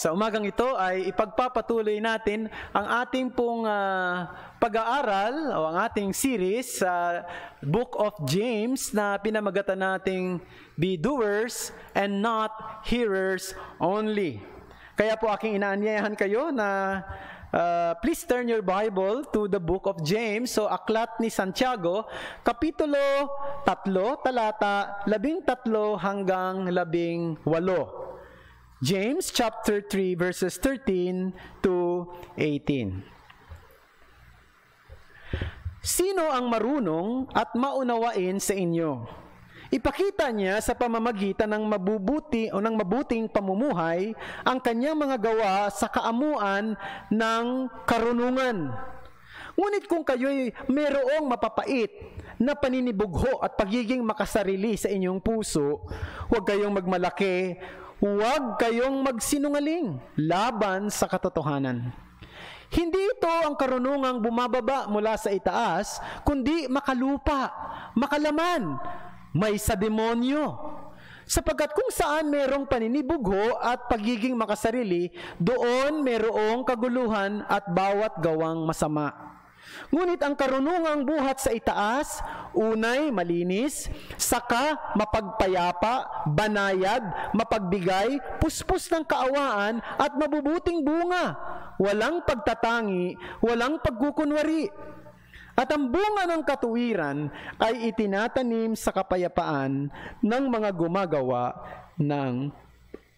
Sa umagang ito ay ipagpapatuloy natin ang ating pong uh, pag-aaral o ang ating series sa uh, Book of James na pinamagatan nating Be Doers and Not Hearers Only. Kaya po aking inaanyayahan kayo na uh, please turn your Bible to the Book of James. So aklat ni Santiago, Kapitulo 3, talata 13 hanggang 18. James chapter 3 verses 13 to 18. Sino ang marunong at maunawain sa inyo? Ipakita niya sa pamamagitan ng mabubuti o ng mabuting pamumuhay ang kanyang mga gawa sa kaamuan ng karunungan. Ngunit kung kayo'y mayroong mapapait na paninibugho at pagiging makasarili sa inyong puso, huwag kayong magmalaki Huwag kayong magsinungaling laban sa katotohanan. Hindi ito ang karunungang bumababa mula sa itaas, kundi makalupa, makalaman, may sa demonyo. Sapagkat kung saan merong paninibugho at pagiging makasarili, doon merong kaguluhan at bawat gawang masama. Ngunit ang karunungang buhat sa itaas, unay malinis, saka mapagpayapa, banayad, mapagbigay, puspos ng kaawaan at mabubuting bunga. Walang pagtatangi, walang pagkukunwari. At ang bunga ng katuwiran ay itinatanim sa kapayapaan ng mga gumagawa ng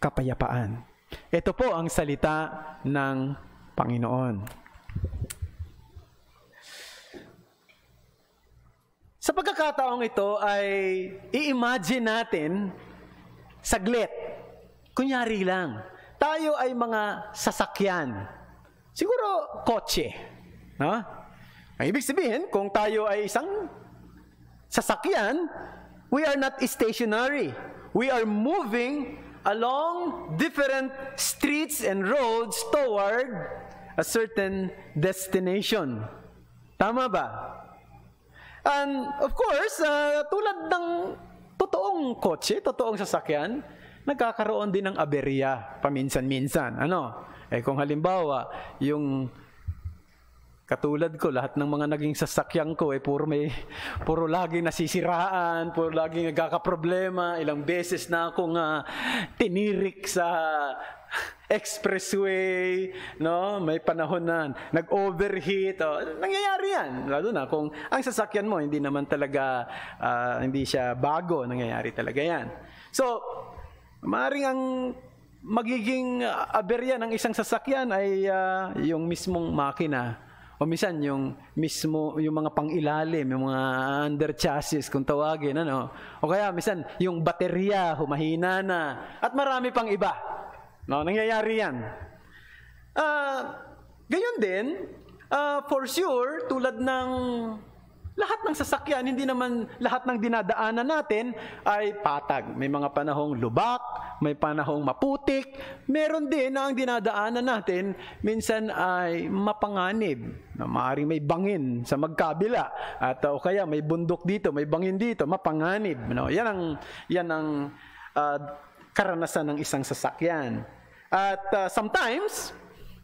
kapayapaan. Ito po ang salita ng Panginoon. Sa pagkakataong ito ay i-imagine natin saglit. Kunyari lang, tayo ay mga sasakyan. Siguro kotse. No? Ang ibig sabihin, kung tayo ay isang sasakyan, we are not stationary. We are moving along different streets and roads toward a certain destination. Tama ba? And of course, uh, tulad ng totoong kotse, totoong sasakyan, nagkakaroon din ng aberya paminsan-minsan. Ano? Eh kung halimbawa, yung katulad ko, lahat ng mga naging sasakyan ko, eh puro may, puro lagi nasisiraan, puro lagi nagkakaproblema, ilang beses na akong uh, tinirik sa expressway, no? May panahon na nag-overheat. Oh, nangyayari yan. Lalo na kung ang sasakyan mo hindi naman talaga uh, hindi siya bago, nangyayari talaga yan. So, maaring ang magiging aberya ng isang sasakyan ay uh, yung mismong makina o minsan yung mismo yung mga pangilalim, yung mga under chassis kung tawagin ano. O kaya minsan yung baterya humahina na at marami pang iba. No, nangyayari yan. Uh, ah, gayon din, uh, for sure, tulad ng lahat ng sasakyan, hindi naman lahat ng dinadaanan natin ay patag. May mga panahong lubak, may panahong maputik. Meron din na ang dinadaanan natin minsan ay mapanganib. Na maaaring may bangin sa magkabila at o kaya may bundok dito, may bangin dito, mapanganib. No? Yan ang yan ang uh, karanasan ng isang sasakyan. At uh, sometimes,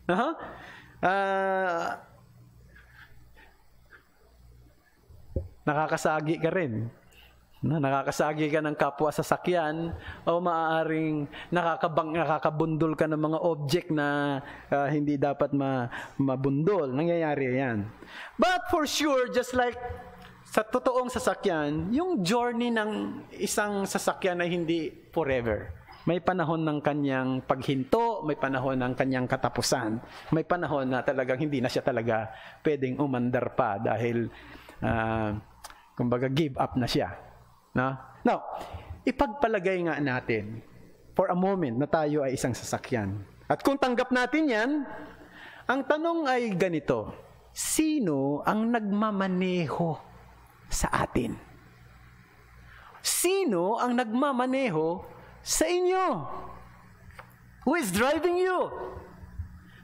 uh-huh, uh, nakakasagi ka rin. Na, nakakasagi ka ng kapwa sasakyan o maaaring nakakabang, nakakabundol ka ng mga object na uh, hindi dapat ma, mabundol. Nangyayari yan. But for sure, just like sa totoong sasakyan, yung journey ng isang sasakyan ay hindi forever. May panahon ng kanyang paghinto, may panahon ng kanyang katapusan, may panahon na talagang hindi na siya talaga pwedeng umandar pa dahil uh, kumbaga give up na siya. No? Now, ipagpalagay nga natin for a moment na tayo ay isang sasakyan. At kung tanggap natin yan, ang tanong ay ganito, sino ang nagmamaneho sa atin. Sino ang nagmamaneho sa inyo? Who is driving you?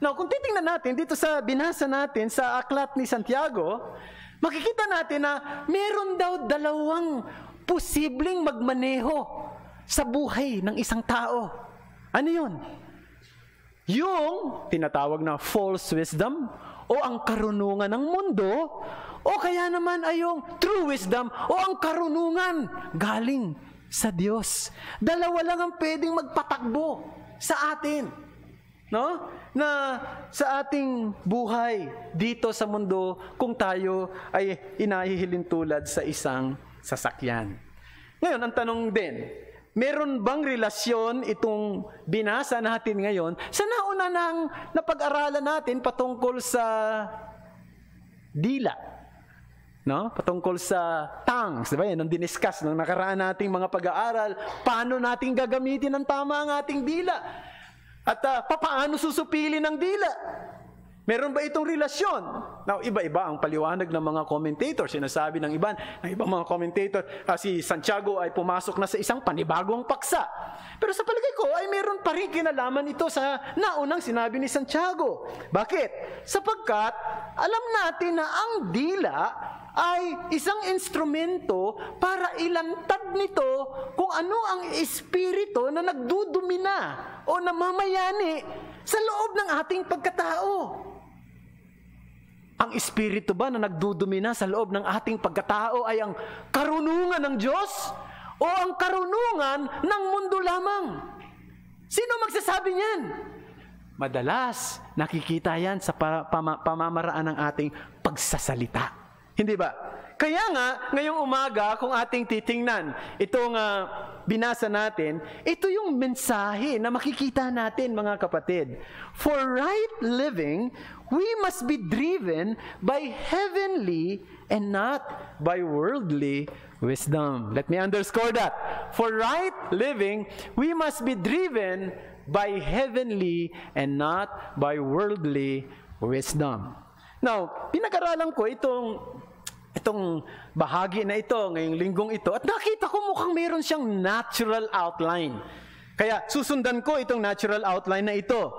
Now, kung titingnan natin dito sa binasa natin sa aklat ni Santiago, makikita natin na meron daw dalawang posibleng magmaneho sa buhay ng isang tao. Ano yun? Yung tinatawag na false wisdom o ang karunungan ng mundo o kaya naman ay yung true wisdom o ang karunungan galing sa Diyos. Dalawa lang ang pwedeng magpatakbo sa atin. No? Na sa ating buhay dito sa mundo kung tayo ay inahihilin tulad sa isang sasakyan. Ngayon, ang tanong din, meron bang relasyon itong binasa natin ngayon sa nauna nang napag-aralan natin patungkol sa dila? no? Patungkol sa tongues, di ba? Yan ang diniscuss ng nakaraan nating mga pag-aaral. Paano natin gagamitin ng tama ang ating dila? At uh, papaano susupili ng dila? Meron ba itong relasyon? Now, iba-iba ang paliwanag ng mga commentators. Sinasabi ng iba, ng ibang mga commentator, uh, si Santiago ay pumasok na sa isang panibagong paksa. Pero sa palagay ko, ay meron pa rin kinalaman ito sa naunang sinabi ni Santiago. Bakit? Sapagkat alam natin na ang dila ay isang instrumento para ilantad nito kung ano ang espiritu na nagdudumina o namamayani sa loob ng ating pagkatao. Ang espiritu ba na nagdudumina sa loob ng ating pagkatao ay ang karunungan ng Diyos o ang karunungan ng mundo lamang? Sino magsasabi niyan? Madalas, nakikita yan sa pamamaraan ng ating pagsasalita hindi ba? Kaya nga, ngayong umaga, kung ating titingnan, itong uh, binasa natin, ito yung mensahe na makikita natin, mga kapatid. For right living, we must be driven by heavenly and not by worldly wisdom. Let me underscore that. For right living, we must be driven by heavenly and not by worldly wisdom. Now, pinag-aralan ko itong itong bahagi na ito, ngayong linggong ito, at nakita ko mukhang meron siyang natural outline. Kaya susundan ko itong natural outline na ito.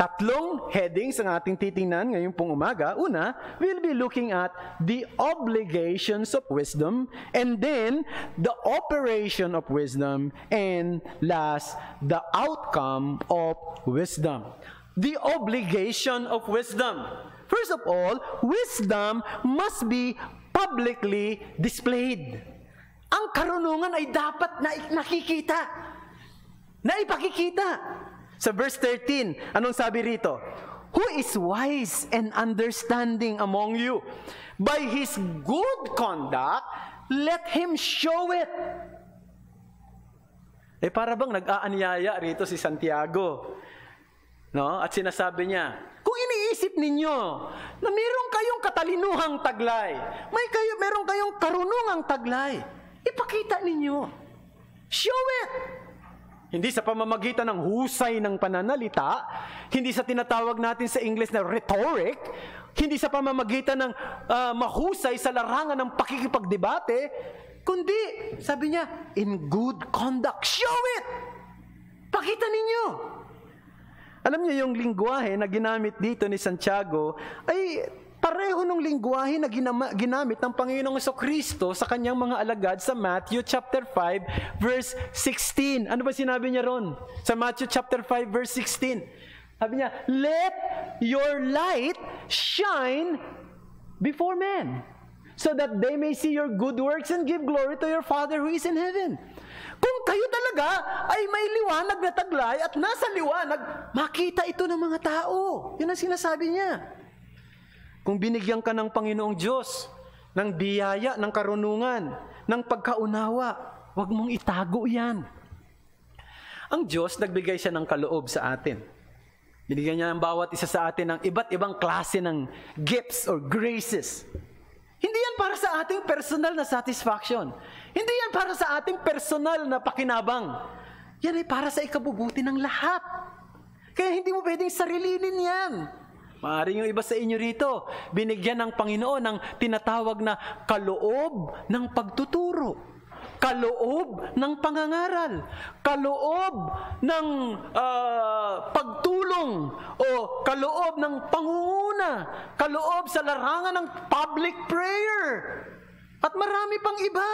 Tatlong headings ang ating titingnan ngayong pong umaga. Una, we'll be looking at the obligations of wisdom and then the operation of wisdom and last, the outcome of wisdom. The obligation of wisdom. First of all, wisdom must be publicly displayed. Ang karunungan ay dapat na nakikita. Na ipakikita. Sa verse 13, anong sabi rito? Who is wise and understanding among you? By his good conduct, let him show it. Eh para bang nag-aanyaya rito si Santiago. No? At sinasabi niya, isip ninyo na meron kayong katalinuhang taglay. May kayo, meron kayong karunungang taglay. Ipakita ninyo. Show it! Hindi sa pamamagitan ng husay ng pananalita, hindi sa tinatawag natin sa English na rhetoric, hindi sa pamamagitan ng uh, mahusay sa larangan ng pakikipagdebate, kundi, sabi niya, in good conduct. Show it! Pakita ninyo! Alam niyo yung lingwahe na ginamit dito ni Santiago ay pareho ng lingwahe na ginama, ginamit ng Panginoong Iso Kristo sa kanyang mga alagad sa Matthew chapter 5 verse 16. Ano ba sinabi niya ron? Sa Matthew chapter 5 verse 16. Sabi niya, "Let your light shine before men, so that they may see your good works and give glory to your Father who is in heaven." Kung kayo talaga ay may liwanag na taglay at nasa liwanag, makita ito ng mga tao. Yun ang sinasabi niya. Kung binigyan ka ng Panginoong Diyos, ng biyaya, ng karunungan, ng pagkaunawa, huwag mong itago yan. Ang Diyos, nagbigay siya ng kaloob sa atin. Binigyan niya ang bawat isa sa atin ng iba't ibang klase ng gifts or graces. Hindi yan para sa ating personal na satisfaction. Hindi yan para sa ating personal na pakinabang. Yan ay para sa ikabubuti ng lahat. Kaya hindi mo pwedeng sarilinin yan. Maaaring yung iba sa inyo rito, binigyan ng Panginoon ng tinatawag na kaloob ng pagtuturo, kaloob ng pangangaral, kaloob ng uh, pagtulong o kaloob ng pangunguna, kaloob sa larangan ng public prayer at marami pang iba.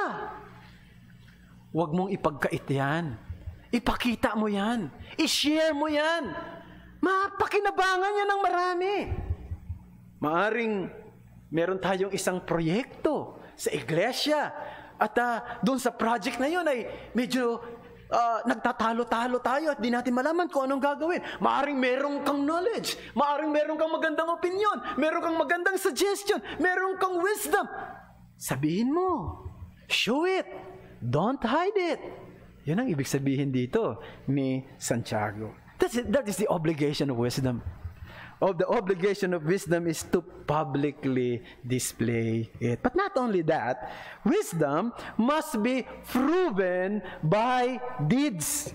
Huwag mong ipagkait yan. Ipakita mo yan. I-share mo yan. Mapakinabangan yan ng marami. Maaring meron tayong isang proyekto sa iglesia at uh, doon sa project na yun ay medyo uh, nagtatalo-talo tayo at di natin malaman kung anong gagawin. Maaring meron kang knowledge, maaring meron kang magandang opinion, meron kang magandang suggestion, meron kang wisdom. Sabihin mo, show it, Don't hide it. Yan ang ibig sabihin dito ni Santiago. That's it. That is the obligation of wisdom. Of the obligation of wisdom is to publicly display it. But not only that, wisdom must be proven by deeds.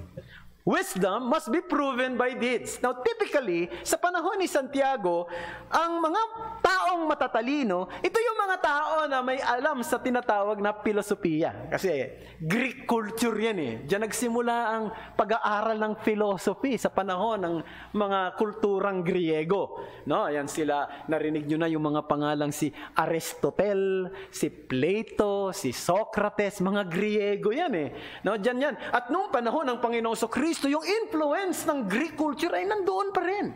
Wisdom must be proven by deeds. Now, typically, sa panahon ni Santiago, ang mga taong matatalino, ito yung mga tao na may alam sa tinatawag na filosofiya. Kasi Greek culture yan eh. Diyan nagsimula ang pag-aaral ng philosophy sa panahon ng mga kulturang Griego. No, yan sila, narinig nyo na yung mga pangalang si Aristotle, si Plato, si Socrates, mga Griego yan eh. No, diyan yan. At nung panahon ng Panginoong Socrates, Kristo, yung influence ng Greek culture ay nandoon pa rin.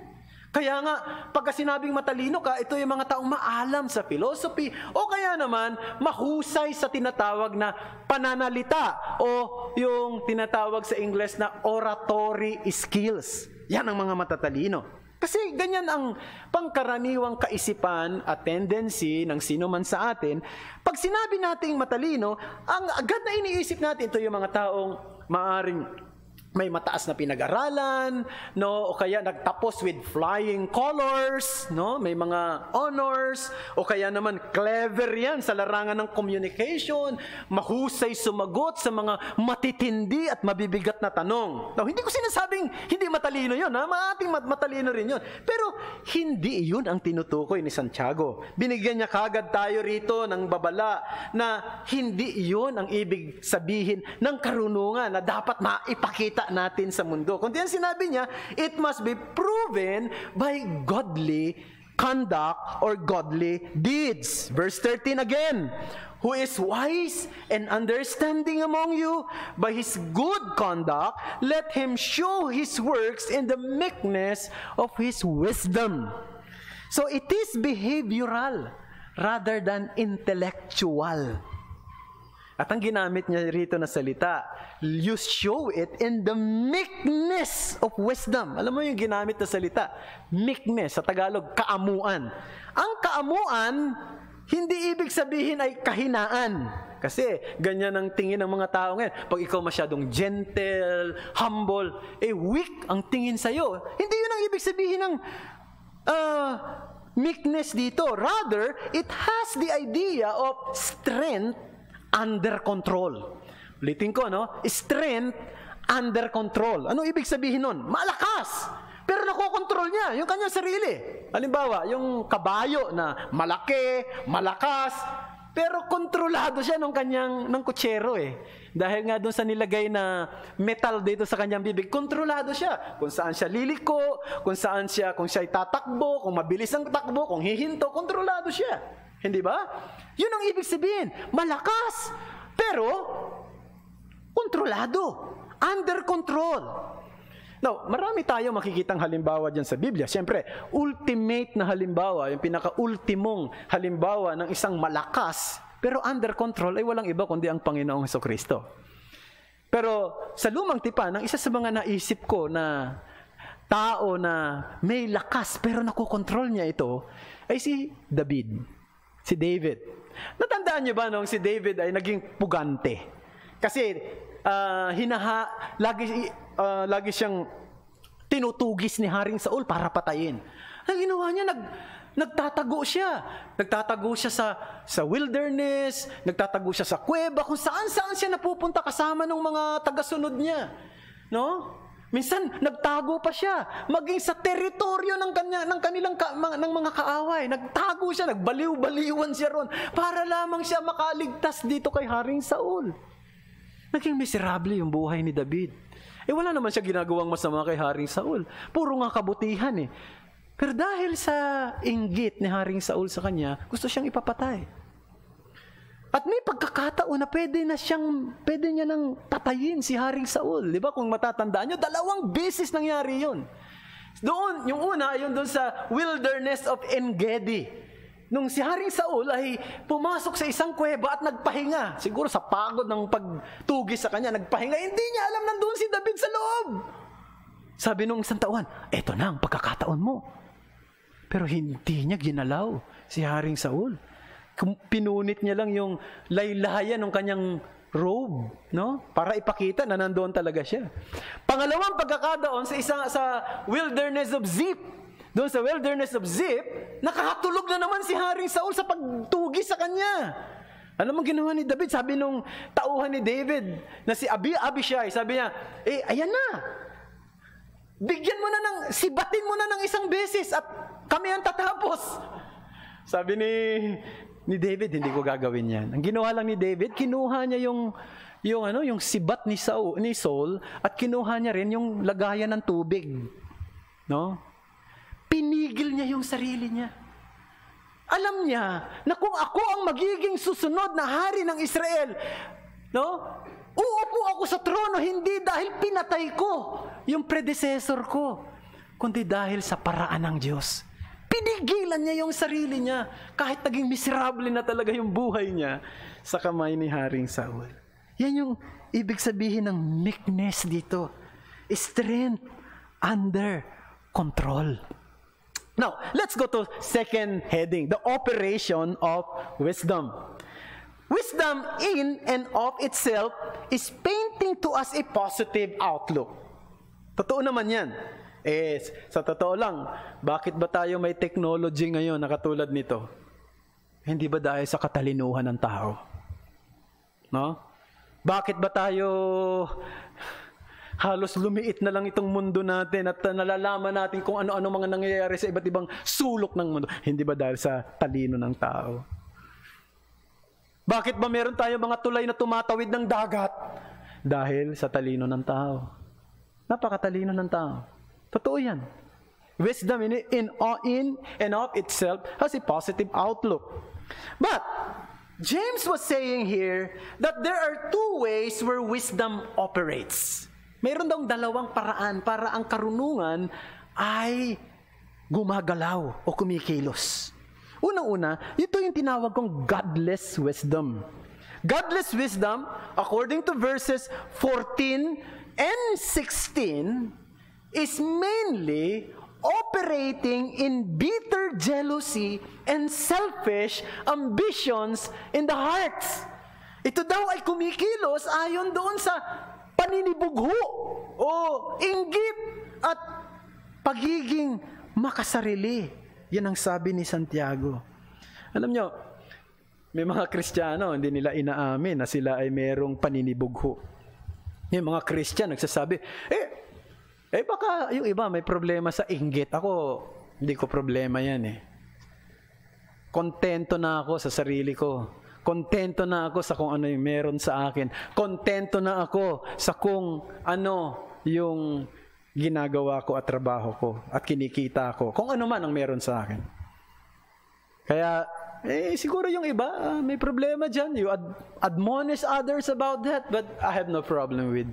Kaya nga, pagka sinabing matalino ka, ito yung mga taong maalam sa philosophy o kaya naman mahusay sa tinatawag na pananalita o yung tinatawag sa Ingles na oratory skills. Yan ang mga matatalino. Kasi ganyan ang pangkaraniwang kaisipan at tendency ng sino man sa atin. Pag sinabi nating matalino, ang agad na iniisip natin ito yung mga taong maaring may mataas na pinag-aralan, no, o kaya nagtapos with flying colors, no, may mga honors, o kaya naman clever 'yan sa larangan ng communication, mahusay sumagot sa mga matitindi at mabibigat na tanong. Now, hindi ko sinasabing hindi matalino 'yon, ha? Maating matalino rin 'yon. Pero hindi 'yun ang tinutukoy ni Santiago. Binigyan niya kagad tayo rito ng babala na hindi 'yon ang ibig sabihin ng karunungan na dapat maipakita natin sa mundo. Kundi ang sinabi niya, it must be proven by godly conduct or godly deeds. Verse 13 again, who is wise and understanding among you by his good conduct, let him show his works in the meekness of his wisdom. So it is behavioral rather than intellectual. At ang ginamit niya rito na salita, you show it in the meekness of wisdom. Alam mo yung ginamit na salita, meekness, sa Tagalog, kaamuan. Ang kaamuan, hindi ibig sabihin ay kahinaan. Kasi ganyan ang tingin ng mga tao ngayon. Pag ikaw masyadong gentle, humble, eh weak ang tingin sa'yo. Hindi yun ang ibig sabihin ng uh, meekness dito. Rather, it has the idea of strength under control. Ulitin ko, no? Strength under control. Ano ibig sabihin nun? Malakas! Pero nakokontrol niya yung kanyang sarili. Halimbawa, yung kabayo na malaki, malakas, pero kontrolado siya ng kanyang ng kutsero eh. Dahil nga doon sa nilagay na metal dito sa kanyang bibig, kontrolado siya. Kung saan siya liliko, kung saan siya, kung siya tatakbo, kung mabilis ang takbo, kung hihinto, kontrolado siya. Hindi ba? Yun ang ibig sabihin. Malakas. Pero, kontrolado. Under control. Now, marami tayo makikitang halimbawa dyan sa Biblia. Siyempre, ultimate na halimbawa, yung pinaka-ultimong halimbawa ng isang malakas, pero under control ay walang iba kundi ang Panginoong Heso Kristo. Pero sa lumang tipan, ang isa sa mga naisip ko na tao na may lakas pero nakokontrol niya ito ay si David. Si David. Natandaan niyo ba nung si David ay naging pugante? Kasi uh, hinaha, lagi, uh, lagi siyang tinutugis ni Haring Saul para patayin. Ang ginawa niya, nag, nagtatago siya. Nagtatago siya sa, sa wilderness, nagtatago siya sa kuweba, kung saan-saan siya napupunta kasama ng mga tagasunod niya. No? Minsan, nagtago pa siya. Maging sa teritoryo ng, kanya, ng kanilang ka, mga, ng mga kaaway. Nagtago siya, nagbaliw-baliwan siya ron para lamang siya makaligtas dito kay Haring Saul. Naging miserable yung buhay ni David. Eh wala naman siya ginagawang masama kay Haring Saul. Puro nga kabutihan eh. Pero dahil sa inggit ni Haring Saul sa kanya, gusto siyang ipapatay. At may pagkakataon na pwede na siyang, pwede niya nang patayin si Haring Saul. Di ba? Kung matatandaan nyo, dalawang beses nangyari yon. Doon, yung una, yung doon sa wilderness of Engedi. Nung si Haring Saul ay pumasok sa isang kuweba at nagpahinga. Siguro sa pagod ng pagtugi sa kanya, nagpahinga. Hindi niya alam nandoon si David sa loob. Sabi nung isang tauhan, eto na ang pagkakataon mo. Pero hindi niya ginalaw si Haring Saul pinunit niya lang yung laylayan ng kanyang robe, no? Para ipakita na nandoon talaga siya. Pangalawang pagkakadaon sa isang sa wilderness of Zip. Doon sa wilderness of Zip, nakakatulog na naman si Haring Saul sa pagtugi sa kanya. Ano mang ginawa ni David? Sabi nung tauhan ni David na si Abi Abishai, sabi niya, eh, ayan na. Bigyan mo na ng, sibatin mo na ng isang beses at kami ang tatapos. Sabi ni ni David, hindi ko gagawin yan. Ang ginawa lang ni David, kinuha niya yung, yung, ano, yung sibat ni Saul, ni Saul at kinuha niya rin yung lagayan ng tubig. No? Pinigil niya yung sarili niya. Alam niya na kung ako ang magiging susunod na hari ng Israel, no? Uupo ako sa trono hindi dahil pinatay ko yung predecessor ko, kundi dahil sa paraan ng Diyos Pinigilan niya yung sarili niya kahit naging miserable na talaga yung buhay niya sa kamay ni Haring Saul. Yan yung ibig sabihin ng meekness dito. Strength under control. Now, let's go to second heading, the operation of wisdom. Wisdom in and of itself is painting to us a positive outlook. Totoo naman yan. Eh, sa totoo lang, bakit ba tayo may technology ngayon na katulad nito? Hindi ba dahil sa katalinuhan ng tao? No? Bakit ba tayo halos lumiit na lang itong mundo natin at nalalaman natin kung ano-ano mga nangyayari sa iba't ibang sulok ng mundo. Hindi ba dahil sa talino ng tao? Bakit ba meron tayo mga tulay na tumatawid ng dagat? Dahil sa talino ng tao. Napakatalino ng tao. Totoo yan. Wisdom in, in, in and of itself has a positive outlook. But, James was saying here that there are two ways where wisdom operates. Meron daw dalawang paraan para ang karunungan ay gumagalaw o kumikilos. Unang-una, ito yung tinawag kong godless wisdom. Godless wisdom, according to verses 14 and 16, is mainly operating in bitter jealousy and selfish ambitions in the hearts. Ito daw ay kumikilos ayon doon sa paninibugho o inggit at pagiging makasarili. Yan ang sabi ni Santiago. Alam nyo, may mga Kristiyano, hindi nila inaamin na sila ay merong paninibugho. Yung mga Kristiyan nagsasabi, eh, eh baka yung iba may problema sa inggit. Ako, hindi ko problema yan eh. Kontento na ako sa sarili ko. Kontento na ako sa kung ano yung meron sa akin. Kontento na ako sa kung ano yung ginagawa ko at trabaho ko at kinikita ko. Kung ano man ang meron sa akin. Kaya eh, siguro yung iba, uh, may problema dyan. You ad- admonish others about that. But I have no problem with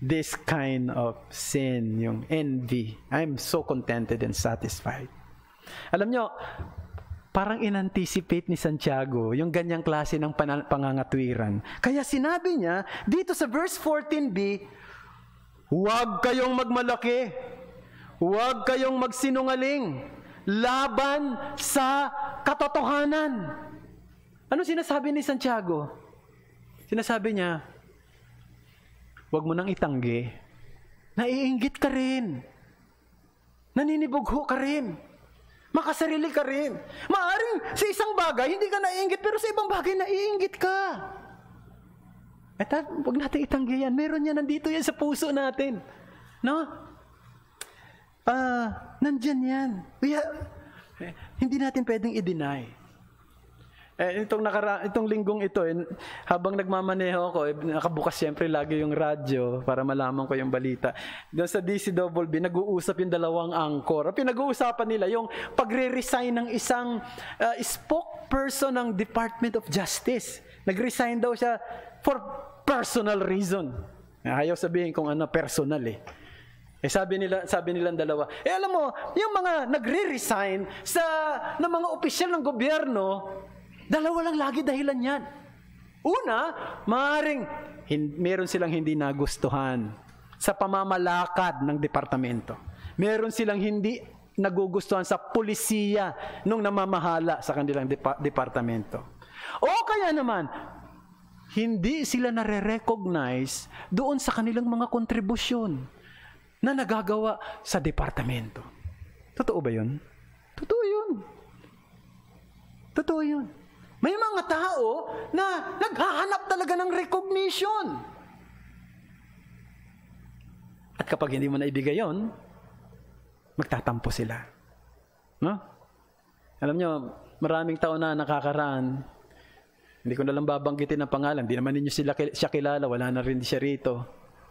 this kind of sin, yung envy. I'm so contented and satisfied. Alam nyo, parang inanticipate ni Santiago yung ganyang klase ng pan- pangangatwiran. Kaya sinabi niya, dito sa verse 14b, Huwag kayong magmalaki. Huwag kayong magsinungaling laban sa katotohanan. Ano sinasabi ni Santiago? Sinasabi niya, huwag mo nang itanggi. Naiinggit ka rin. Naninibugho ka rin. Makasarili ka rin. Maaring sa isang bagay, hindi ka naiinggit, pero sa ibang bagay, naiinggit ka. At huwag natin itanggi yan. Meron yan, nandito yan sa puso natin. No? ah, uh, nandyan yan. We have, eh, hindi natin pwedeng i-deny. Eh, itong, nakara- itong linggong ito, eh, habang nagmamaneho ako, eh, nakabukas siyempre lagi yung radyo para malaman ko yung balita. Doon sa DCWB, nag-uusap yung dalawang angkor. Pinag-uusapan nila yung pagre-resign ng isang uh, spokesperson ng Department of Justice. Nag-resign daw siya for personal reason. Ayaw sabihin kung ano, personal eh. Eh sabi nila, sabi nila dalawa, eh alam mo, yung mga nagre-resign sa ng mga opisyal ng gobyerno, dalawa lang lagi dahilan yan. Una, maaring hin, meron silang hindi nagustuhan sa pamamalakad ng departamento. Meron silang hindi nagugustuhan sa pulisiya nung namamahala sa kanilang depa- departamento. O kaya naman, hindi sila nare-recognize doon sa kanilang mga kontribusyon na nagagawa sa departamento. Totoo ba yun? Totoo yun. Totoo yun. May mga tao na naghahanap talaga ng recognition. At kapag hindi mo ibigay yon, magtatampo sila. No? Alam nyo, maraming tao na nakakaraan, hindi ko na lang babanggitin ang pangalan, hindi naman ninyo sila, siya kilala, wala na rin siya rito.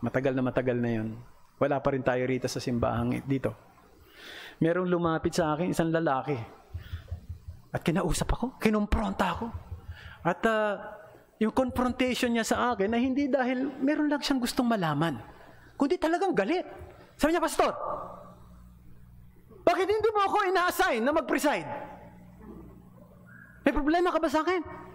Matagal na matagal na yon. Wala pa rin tayo rito sa simbahang dito. Merong lumapit sa akin, isang lalaki. At kinausap ako, kinumpronta ako. At uh, yung confrontation niya sa akin na hindi dahil meron lang siyang gustong malaman, kundi talagang galit. Sabi niya, Pastor, bakit hindi mo ako ina-assign na mag-preside? May problema ka ba sa akin?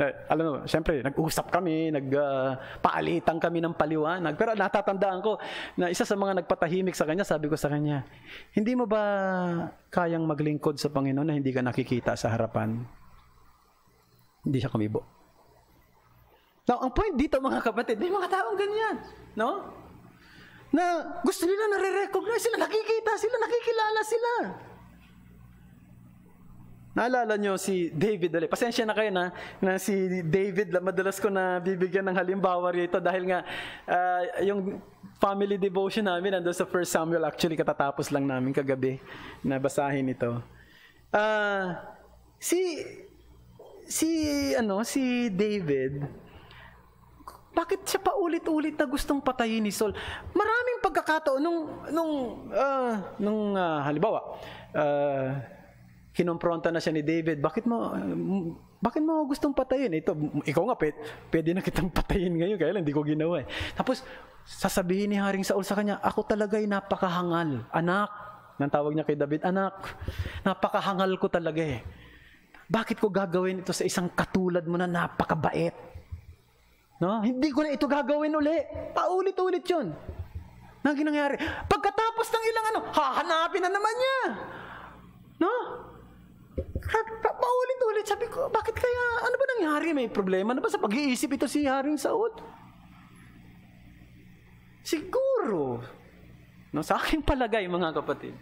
alam mo, syempre, nag-usap kami, nagpaalitan ah, uh, kami ng paliwanag. Pero natatandaan ko na isa sa mga nagpatahimik sa kanya, sabi ko sa kanya, hindi mo ba kayang maglingkod sa Panginoon na hindi ka nakikita sa harapan? Hindi siya kumibo. Now, ang point dito mga kapatid, may mga taong ganyan. No? Na gusto nila nare-recognize sila, nakikita sila, nakikilala sila. Naalala nyo si David ulit. Pasensya na kayo na, na si David, madalas ko na bibigyan ng halimbawa rito dahil nga uh, yung family devotion namin nandun sa 1 Samuel actually katatapos lang namin kagabi na basahin ito. Uh, si si ano si David bakit siya paulit-ulit na gustong patayin ni Saul? Maraming pagkakataon nung nung uh, nung uh, halimbawa uh, kinompronta na siya ni David, bakit mo, bakit mo gustong patayin? Ito, ikaw nga, pwede, pwede na kitang patayin ngayon, kaya lang hindi ko ginawa eh. Tapos, sasabihin ni Haring Saul sa kanya, ako talaga'y napakahangal, anak. Nang tawag niya kay David, anak, napakahangal ko talaga eh. Bakit ko gagawin ito sa isang katulad mo na napakabait? No? Hindi ko na ito gagawin uli. Paulit-ulit yun. Nang nangyari. Pagkatapos ng ilang ano, hahanapin na naman niya. No? Paulit-ulit, sabi ko, bakit kaya, ano ba nangyari? May problema na ba sa pag-iisip ito si Haring Saud? Siguro, no, sa aking palagay mga kapatid,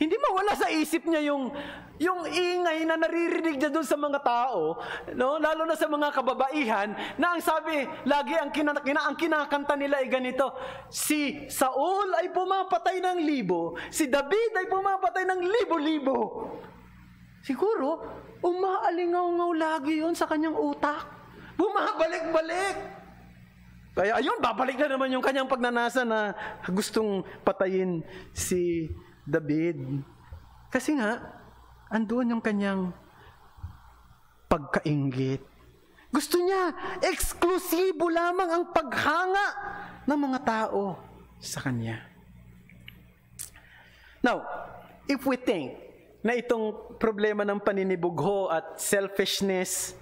hindi mawala sa isip niya yung, yung ingay na naririnig niya doon sa mga tao, no? lalo na sa mga kababaihan, na ang sabi, lagi ang, kina, kina, ang kinakanta nila ay ganito, si Saul ay pumapatay ng libo, si David ay pumapatay ng libo-libo. Siguro, umaalingaw-ngaw lagi yon sa kanyang utak. Bumabalik-balik. Kaya ayun, babalik na naman yung kanyang pagnanasa na gustong patayin si David. Kasi nga, andoon yung kanyang pagkaingit. Gusto niya, eksklusibo lamang ang paghanga ng mga tao sa kanya. Now, if we think na itong problema ng paninibugho at selfishness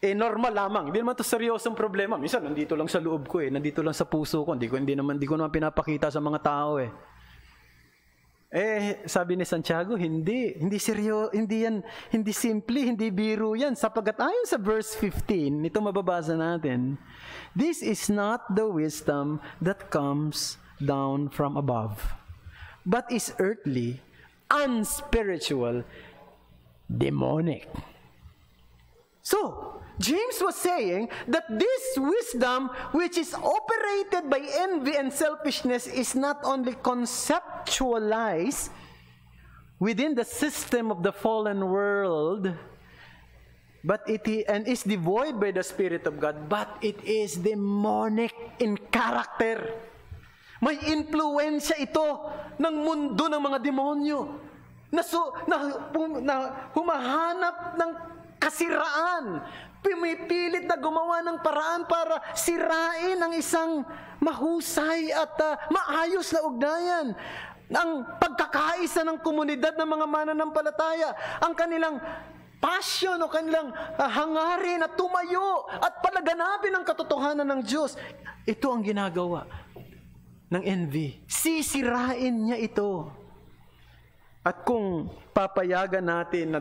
eh normal lamang. Hindi naman to seryosong problema. Minsan nandito lang sa loob ko eh, nandito lang sa puso ko. Hindi ko hindi naman hindi ko naman pinapakita sa mga tao eh. Eh, sabi ni Santiago, hindi, hindi seryo, hindi yan, hindi simple, hindi biro yan. Sapagat ayon sa verse 15, ito mababasa natin, This is not the wisdom that comes down from above, but is earthly, unspiritual, demonic. So, James was saying that this wisdom, which is operated by envy and selfishness, is not only conceptualized within the system of the fallen world, but it is, and is devoid by the Spirit of God, but it is demonic in character. May influensya ito ng mundo ng mga demonyo na, so, na, hum, na humahanap ng kasiraan. Pumipilit na gumawa ng paraan para sirain ang isang mahusay at uh, maayos na ugnayan ang pagkakaisa ng komunidad ng mga mananampalataya, ang kanilang passion o kanilang ah, hangarin at tumayo at palaganapin ang katotohanan ng Diyos. Ito ang ginagawa ng envy. Sisirain niya ito. At kung papayagan natin na,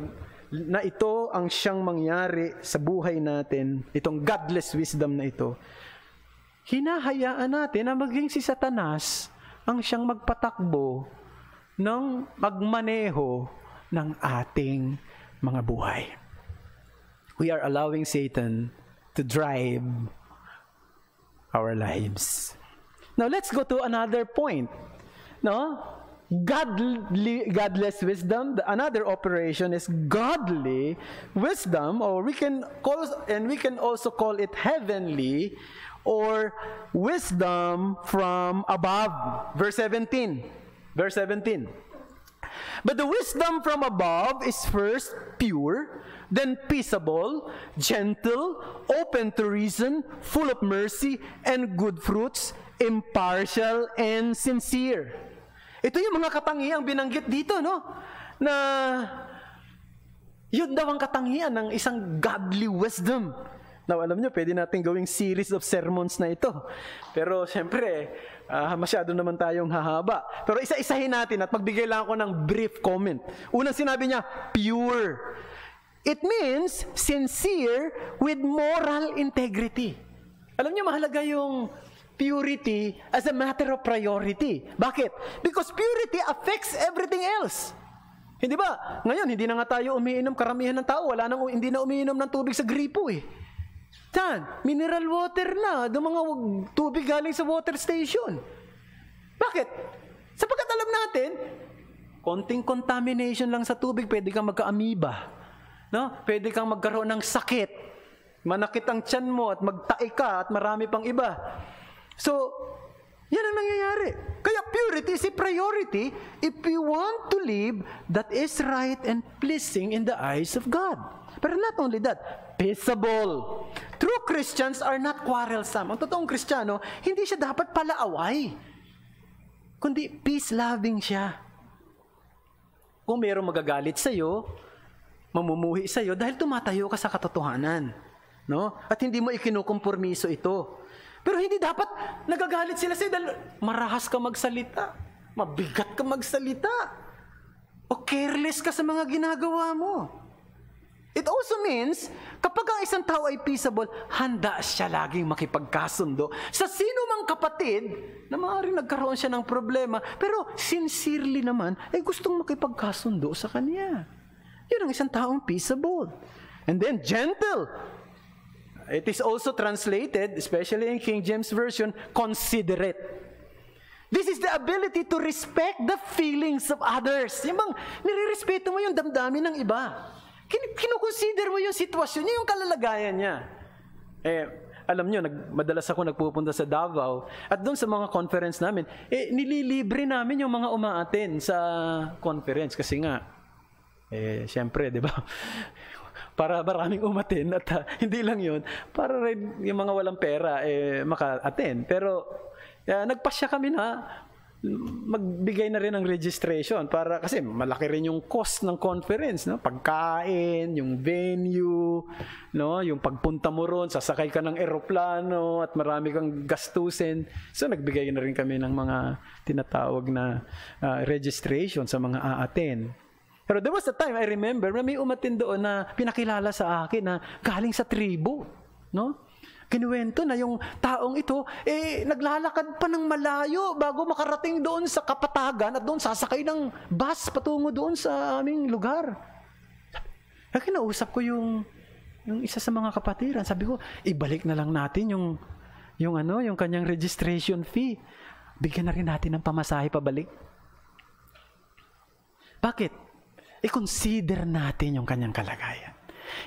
na ito ang siyang mangyari sa buhay natin, itong godless wisdom na ito, hinahayaan natin na maging si Satanas ang siyang magpatakbo ng magmaneho ng ating mga buhay. We are allowing Satan to drive our lives. Now let's go to another point. No? Godly, godless wisdom. Another operation is godly wisdom, or we can call, and we can also call it heavenly, or wisdom from above. Verse 17. Verse 17. But the wisdom from above is first pure, then peaceable, gentle, open to reason, full of mercy and good fruits, impartial, and sincere. Ito yung mga katangiang binanggit dito, no? Na yun daw ang katangian ng isang godly wisdom. Now, alam nyo, pwede natin gawing series of sermons na ito. Pero, syempre, uh, masyado naman tayong hahaba. Pero isa-isahin natin at magbigay lang ako ng brief comment. Unang sinabi niya, pure. It means sincere with moral integrity. Alam niyo, mahalaga yung purity as a matter of priority. Bakit? Because purity affects everything else. Hindi ba? Ngayon, hindi na nga tayo umiinom. Karamihan ng tao, wala nang, hindi na umiinom ng tubig sa gripo eh. Tan, mineral water na. do mga tubig galing sa water station. Bakit? Sapagkat alam natin, konting contamination lang sa tubig, pwede kang magka amiba No? Pwede kang magkaroon ng sakit. Manakit ang tiyan mo at magtae ka at marami pang iba. So, yan ang nangyayari. Kaya purity is a priority if you want to live that is right and pleasing in the eyes of God. Pero not only that, peaceable. True Christians are not quarrelsome. Ang totoong Kristiyano, hindi siya dapat palaaway. Kundi peace-loving siya. Kung mayroong magagalit iyo, mamumuhi sa iyo dahil tumatayo ka sa katotohanan. No? At hindi mo ikinukompormiso ito. Pero hindi dapat nagagalit sila sa'yo dahil marahas ka magsalita, mabigat ka magsalita, o careless ka sa mga ginagawa mo. It also means, kapag ang isang tao ay peaceable, handa siya laging makipagkasundo sa sino mang kapatid na maaaring nagkaroon siya ng problema, pero sincerely naman ay gustong makipagkasundo sa kanya. Yun ang isang taong peaceable. And then gentle. It is also translated, especially in King James Version, considerate. This is the ability to respect the feelings of others. Yung bang, nire-respeto mo yung damdamin ng iba. Kin- kinukonsider mo yung sitwasyon niya, yung kalalagayan niya. Eh, alam nyo, nag, madalas ako nagpupunta sa Davao at doon sa mga conference namin, eh, nililibre namin yung mga umaaten sa conference kasi nga, eh, syempre, di ba? para maraming umatin at uh, hindi lang yun, para rin yung mga walang pera eh, maka-attend. Pero uh, nagpasya kami na magbigay na rin ng registration para kasi malaki rin yung cost ng conference no pagkain yung venue no yung pagpunta mo ron sasakay ka ng eroplano at marami kang gastusin so nagbigay na rin kami ng mga tinatawag na uh, registration sa mga a-attend pero there was a time, I remember, na may umatin doon na pinakilala sa akin na galing sa tribu. No? Kinuwento na yung taong ito, eh, naglalakad pa ng malayo bago makarating doon sa kapatagan at doon sasakay ng bus patungo doon sa aming lugar. Kaya kinausap ko yung, yung isa sa mga kapatiran. Sabi ko, ibalik na lang natin yung, yung, ano, yung kanyang registration fee. Bigyan na rin natin ng pamasahe pabalik. Bakit? i-consider natin yung kanyang kalagayan.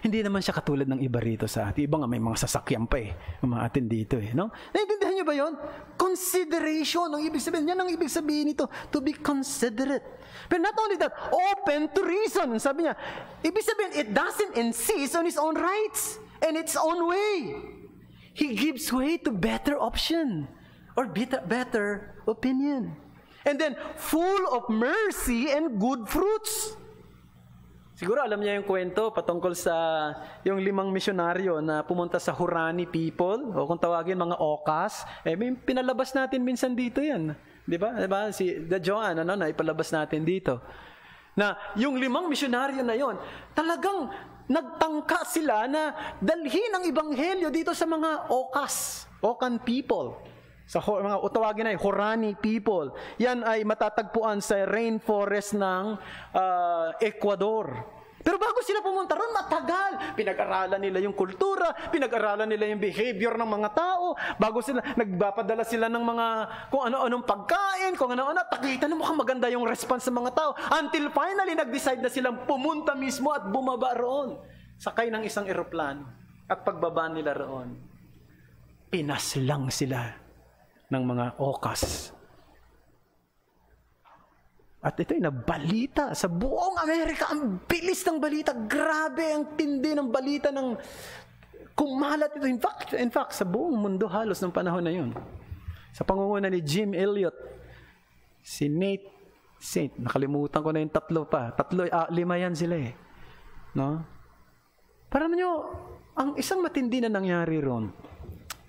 Hindi naman siya katulad ng iba rito sa atin. Iba nga may mga sasakyan pa eh, mga atin dito eh. No? Naiintindihan niyo ba yon? Consideration, ang ibig sabihin, yan ang ibig sabihin nito, to be considerate. But not only that, open to reason, sabi niya. Ibig sabihin, it doesn't insist on its own rights and its own way. He gives way to better option or better, better opinion. And then, full of mercy and good fruits. Siguro alam niya yung kwento patungkol sa yung limang misyonaryo na pumunta sa Hurani people o kung tawagin mga okas. Eh, may pinalabas natin minsan dito yan. Di ba? Di ba? Si The Joan, ano, na ipalabas natin dito. Na yung limang misyonaryo na yon talagang nagtangka sila na dalhin ang ibanghelyo dito sa mga okas, okan people sa mga utawagin ay Horani people. Yan ay matatagpuan sa rainforest ng uh, Ecuador. Pero bago sila pumunta ron, matagal. Pinag-aralan nila yung kultura, pinag-aralan nila yung behavior ng mga tao. Bago sila, nagpapadala sila ng mga kung ano-anong pagkain, kung ano-ano. Takita na mukhang maganda yung response ng mga tao. Until finally, nag-decide na silang pumunta mismo at bumaba roon. Sakay ng isang eroplano at pagbaba nila roon. pinaslang sila ng mga okas. At ito ay nabalita sa buong Amerika. Ang bilis ng balita. Grabe ang tindi ng balita ng kumalat ito. In fact, in fact, sa buong mundo halos ng panahon na yun. Sa pangunguna ni Jim Elliot, si Nate Saint, nakalimutan ko na yung tatlo pa. Tatlo, ah, lima yan sila eh. No? Para nyo, ang isang matindi na nangyari ron,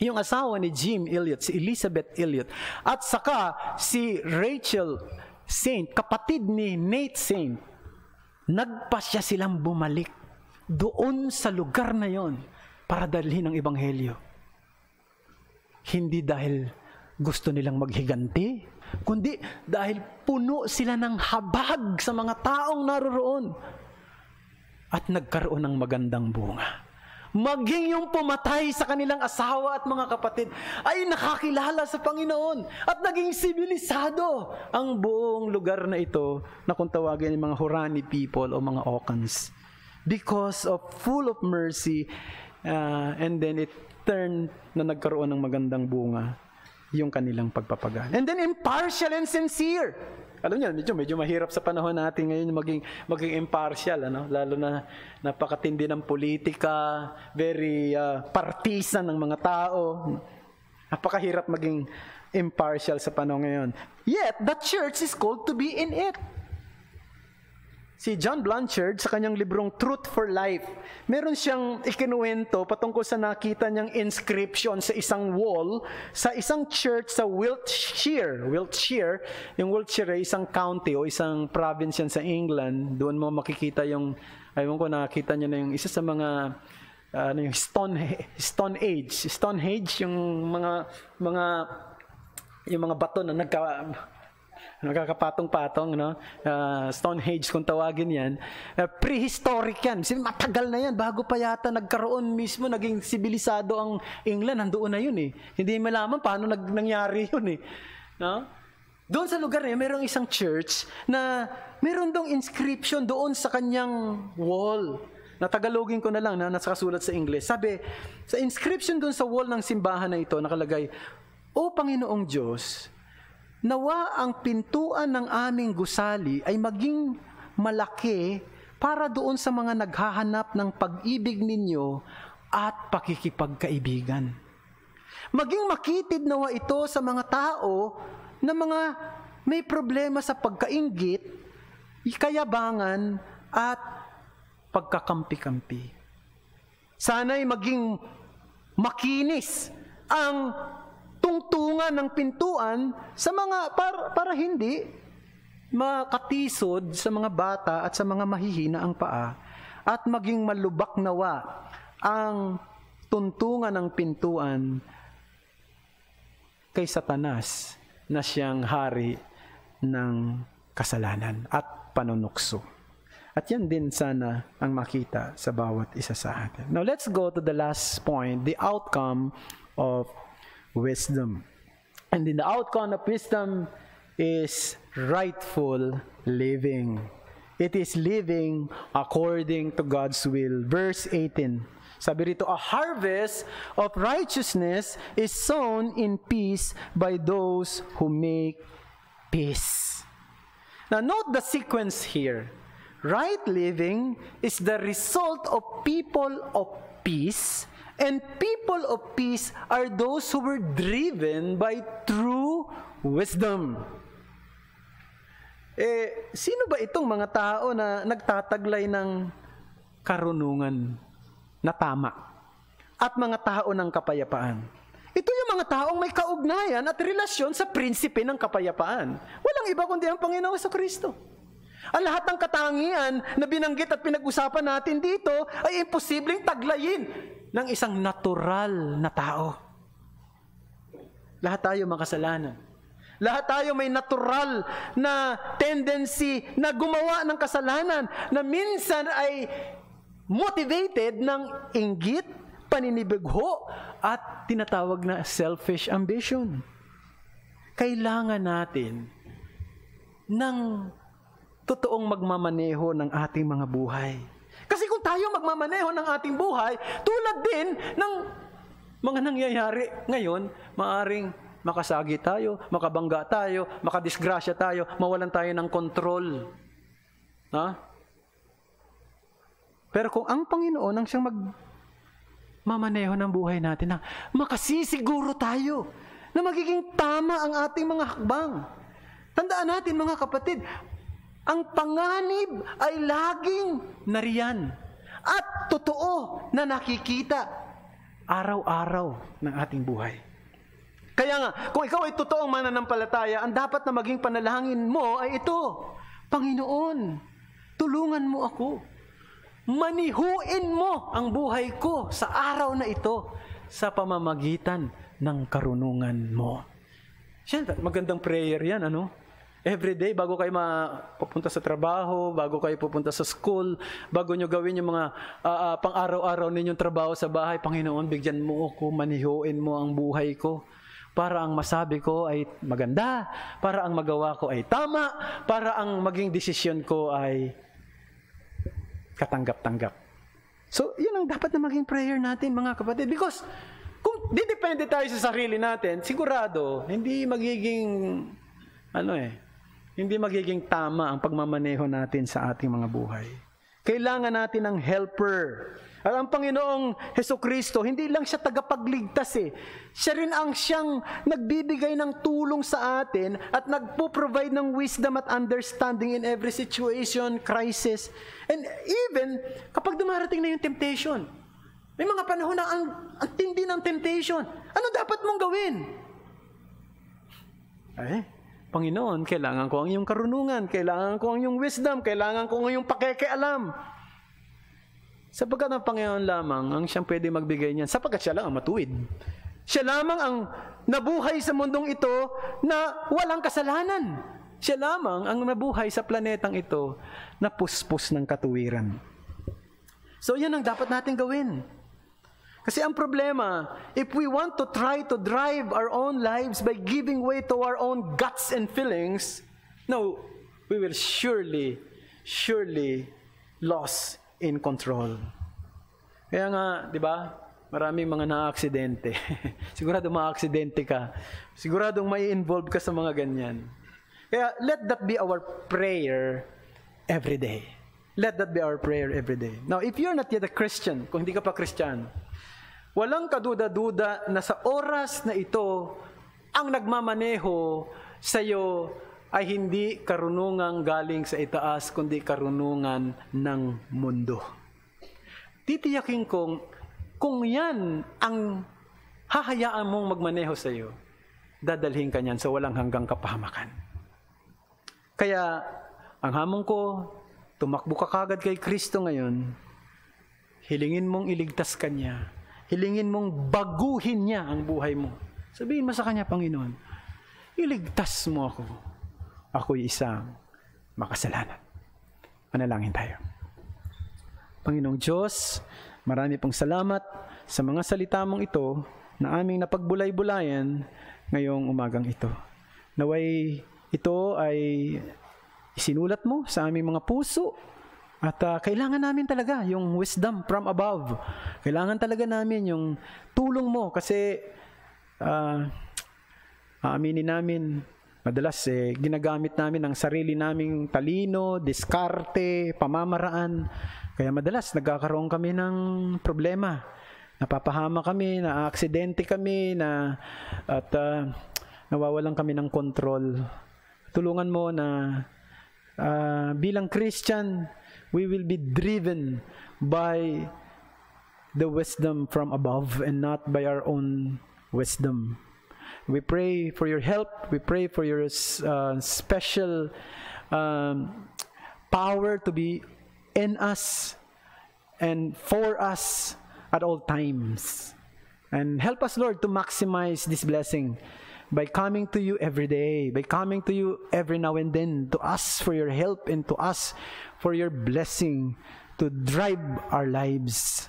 yung asawa ni Jim Elliot, si Elizabeth Elliot, at saka si Rachel Saint, kapatid ni Nate Saint, nagpasya silang bumalik doon sa lugar na yon para dalhin ang ebanghelyo. Hindi dahil gusto nilang maghiganti, kundi dahil puno sila ng habag sa mga taong naroroon at nagkaroon ng magandang bunga maging yung pumatay sa kanilang asawa at mga kapatid ay nakakilala sa Panginoon at naging sibilisado ang buong lugar na ito na kung tawagin ng mga Hurani people o mga Okans because of full of mercy uh, and then it turned na nagkaroon ng magandang bunga yung kanilang pagpapagal. And then impartial and sincere alam niyo, medyo, medyo mahirap sa panahon natin ngayon maging, maging impartial, ano? lalo na napakatindi ng politika, very uh, partisan ng mga tao. Napakahirap maging impartial sa panahon ngayon. Yet, the church is called to be in it si John Blanchard sa kanyang librong Truth for Life, meron siyang ikinuwento patungkol sa nakita niyang inscription sa isang wall sa isang church sa Wiltshire. Wiltshire, yung Wiltshire ay isang county o isang province yan sa England. Doon mo makikita yung, ayun ko nakita niya na yung isa sa mga ah, ano yung stone stone age stone age yung mga mga yung mga bato na nagka Nakakapatong-patong, no? Uh, ah, Stonehenge kung tawagin yan. Uh, prehistoric yan. Matagal na yan. Bago pa yata nagkaroon mismo, naging sibilisado ang England. Nandoon na yun eh. Hindi malaman paano nag nangyari yun eh. No? Doon sa lugar niya, eh, mayroong isang church na meron dong inscription doon sa kanyang wall. Natagalogin ko na lang na nasa kasulat sa English. Sabi, sa inscription doon sa wall ng simbahan na ito, nakalagay, O Panginoong Diyos, Nawa ang pintuan ng aming gusali ay maging malaki para doon sa mga naghahanap ng pag-ibig ninyo at pakikipagkaibigan. Maging makitid nawa ito sa mga tao na mga may problema sa pagkaingit, kayabangan at pagkakampi-kampi. Sana'y maging makinis ang tungtungan ng pintuan sa mga para, para hindi makatisod sa mga bata at sa mga mahihina ang paa at maging malubak nawa ang tuntungan ng pintuan kay Satanas na siyang hari ng kasalanan at panunukso. At yan din sana ang makita sa bawat isa sa atin. Now let's go to the last point, the outcome of wisdom. And then the outcome of wisdom is rightful living. It is living according to God's will. Verse 18. Sabi rito, a harvest of righteousness is sown in peace by those who make peace. Now note the sequence here. Right living is the result of people of peace And people of peace are those who were driven by true wisdom. Eh, sino ba itong mga tao na nagtataglay ng karunungan na tama at mga tao ng kapayapaan? Ito yung mga taong may kaugnayan at relasyon sa prinsipe ng kapayapaan. Walang iba kundi ang Panginoon sa Kristo. Ang lahat ng katangian na binanggit at pinag-usapan natin dito ay imposibleng taglayin ng isang natural na tao. Lahat tayo makasalanan. Lahat tayo may natural na tendency na gumawa ng kasalanan na minsan ay motivated ng inggit, paninibigho, at tinatawag na selfish ambition. Kailangan natin ng totoong magmamaneho ng ating mga buhay tayo magmamaneho ng ating buhay tulad din ng mga nangyayari ngayon, maaring makasagi tayo, makabangga tayo, makadisgrasya tayo, mawalan tayo ng control. Ha? Pero kung ang Panginoon ang siyang mag mamaneho ng buhay natin na makasisiguro tayo na magiging tama ang ating mga hakbang. Tandaan natin mga kapatid, ang panganib ay laging nariyan at totoo na nakikita araw-araw ng ating buhay. Kaya nga, kung ikaw ay totoong mananampalataya, ang dapat na maging panalangin mo ay ito, Panginoon, tulungan mo ako. Manihuin mo ang buhay ko sa araw na ito sa pamamagitan ng karunungan mo. Siyempre, magandang prayer yan, ano? Everyday, bago kayo mapupunta sa trabaho, bago kayo pupunta sa school, bago nyo gawin yung mga uh, uh, pang-araw-araw ninyong trabaho sa bahay, Panginoon, bigyan mo ako, manihuin mo ang buhay ko para ang masabi ko ay maganda, para ang magawa ko ay tama, para ang maging desisyon ko ay katanggap-tanggap. So, yun ang dapat na maging prayer natin, mga kapatid. Because, kung didepende tayo sa sarili natin, sigurado, hindi magiging, ano eh, hindi magiging tama ang pagmamaneho natin sa ating mga buhay. Kailangan natin ng helper. At ang Panginoong Heso Kristo, hindi lang siya tagapagligtas eh. Siya rin ang siyang nagbibigay ng tulong sa atin at nagpo-provide ng wisdom at understanding in every situation, crisis. And even kapag dumarating na yung temptation, may mga panahon na ang, ang tindi ng temptation. Ano dapat mong gawin? Ay, eh, Panginoon, kailangan ko ang iyong karunungan, kailangan ko ang iyong wisdom, kailangan ko ang iyong pakikialam. Sapagkat ang Panginoon lamang ang siyang pwede magbigay niyan, sapagkat siya lang ang matuwid. Siya lamang ang nabuhay sa mundong ito na walang kasalanan. Siya lamang ang nabuhay sa planetang ito na puspos ng katuwiran. So yan ang dapat natin gawin. Kasi ang problema, if we want to try to drive our own lives by giving way to our own guts and feelings, no, we will surely, surely lost in control. Kaya nga, di ba, maraming mga na-aksidente. Sigurado ma-aksidente ka. Siguradong may involve ka sa mga ganyan. Kaya let that be our prayer every day. Let that be our prayer every day. Now, if you're not yet a Christian, kung hindi ka pa Christian, Walang kaduda-duda na sa oras na ito, ang nagmamaneho sa iyo ay hindi karunungang galing sa itaas, kundi karunungan ng mundo. Titiyakin kong kung yan ang hahayaan mong magmaneho sa iyo, dadalhin ka niyan sa walang hanggang kapahamakan. Kaya, ang hamon ko, tumakbo ka kagad kay Kristo ngayon, hilingin mong iligtas kanya Hilingin mong baguhin niya ang buhay mo. Sabihin mo sa kanya, Panginoon, iligtas mo ako. Ako'y isang makasalanan. Manalangin tayo. Panginoong Diyos, marami pong salamat sa mga salita mong ito na aming napagbulay-bulayan ngayong umagang ito. Naway ito ay isinulat mo sa aming mga puso at uh, kailangan namin talaga yung wisdom from above. Kailangan talaga namin yung tulong mo kasi uh, aaminin namin Madalas eh, ginagamit namin ang sarili naming talino, diskarte, pamamaraan. Kaya madalas nagkakaroon kami ng problema. Napapahama kami, na naaaksidente kami, na, at uh, nawawalan kami ng control. Tulungan mo na uh, bilang Christian, we will be driven by the wisdom from above and not by our own wisdom. We pray for your help. We pray for your uh, special um, power to be in us and for us at all times. And help us, Lord, to maximize this blessing by coming to you every day, by coming to you every now and then, to ask for your help and to ask for your blessing to drive our lives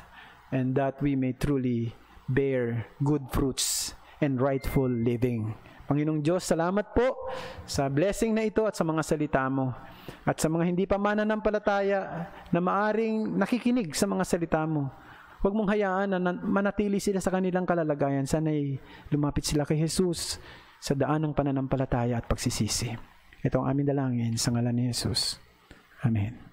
and that we may truly bear good fruits and rightful living. Panginoong Diyos, salamat po sa blessing na ito at sa mga salita mo. At sa mga hindi pa mananampalataya na maaring nakikinig sa mga salita mo. Huwag mong hayaan na manatili sila sa kanilang kalalagayan. Sana'y lumapit sila kay Jesus sa daan ng pananampalataya at pagsisisi. Ito ang aming dalangin sa ngalan ni Jesus. 아멘.